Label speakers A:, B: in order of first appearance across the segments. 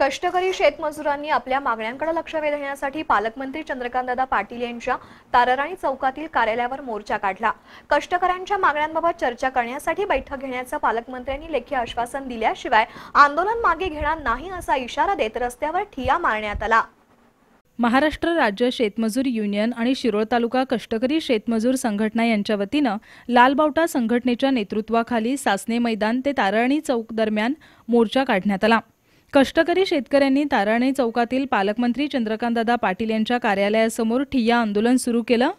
A: कष्टकरी शेतमजुरांनी आपल्या मागण्यांकडे लक्ष वेधण्यासाठी पालकमंत्री चंद्रकांतदादा पाटील यांच्या ताराराणी चौकातील कार्यालयावर मोर्चा काढला कष्टकऱ्यांच्या मागण्यांबाबत चर्चा करण्यासाठी बैठक घेण्याचं पालकमंत्र्यांनी लेखी आश्वासन दिल्याशिवाय आंदोलन मागे घेणार नाही असा इशारा देत रस्त्यावर ठिया मारण्यात आला
B: महाराष्ट्र राज्य शेतमजूर युनियन आणि शिरोळ तालुका कष्टकरी शेतमजूर संघटना यांच्या वतीनं लालबावटा संघटनेच्या नेतृत्वाखाली सासने मैदान ते ताराणी चौक दरम्यान मोर्चा काढण्यात आला कष्टकरी शेतकऱ्यांनी ताराणे चौकातील पालकमंत्री चंद्रकांतदादा पाटील यांच्या कार्यालयासमोर ठिय्या आंदोलन सुरू केलं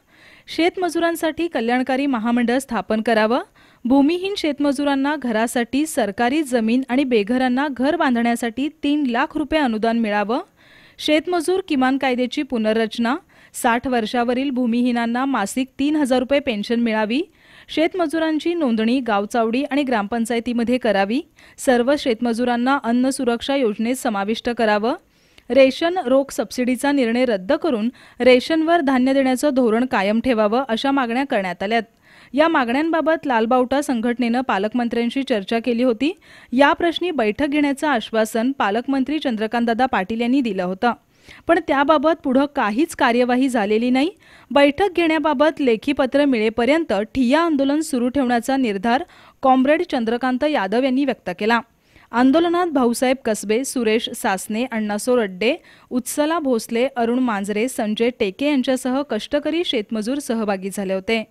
B: शेतमजुरांसाठी कल्याणकारी महामंडळ स्थापन करावं भूमिहीन शेतमजुरांना घरासाठी सरकारी जमीन आणि बेघरांना घर बांधण्यासाठी तीन लाख रुपये अनुदान मिळावं शेतमजूर किमान कायद्याची पुनर्रचना साठ वर्षावरील भूमिहीनांना मासिक तीन हजार रुपये पेन्शन मिळावी शेतमजुरांची नोंदणी गावचावडी आणि ग्रामपंचायतीमध्ये करावी सर्व शेतमजुरांना अन्न सुरक्षा योजनेत समाविष्ट करावं रेशन रोख सबसिडीचा निर्णय रद्द करून रेशनवर धान्य देण्याचं धोरण कायम ठेवावं अशा मागण्या करण्यात आल्यात या मागण्यांबाबत लालबावटा संघटनेनं पालकमंत्र्यांशी चर्चा केली होती या प्रश्नी बैठक घेण्याचं आश्वासन पालकमंत्री चंद्रकांतदादा पाटील यांनी दिलं होतं पण त्याबाबत पुढं काहीच कार्यवाही झालेली नाही बैठक घेण्याबाबत लेखी पत्र मिळेपर्यंत ठिय्या आंदोलन सुरू ठेवण्याचा निर्धार कॉम्रेड चंद्रकांत यादव यांनी व्यक्त केला आंदोलनात भाऊसाहेब कसबे सुरेश सासने अण्णासो रड्डे उत्सला भोसले अरुण मांजरे संजय टेके यांच्यासह कष्टकरी शेतमजूर सहभागी झाले होते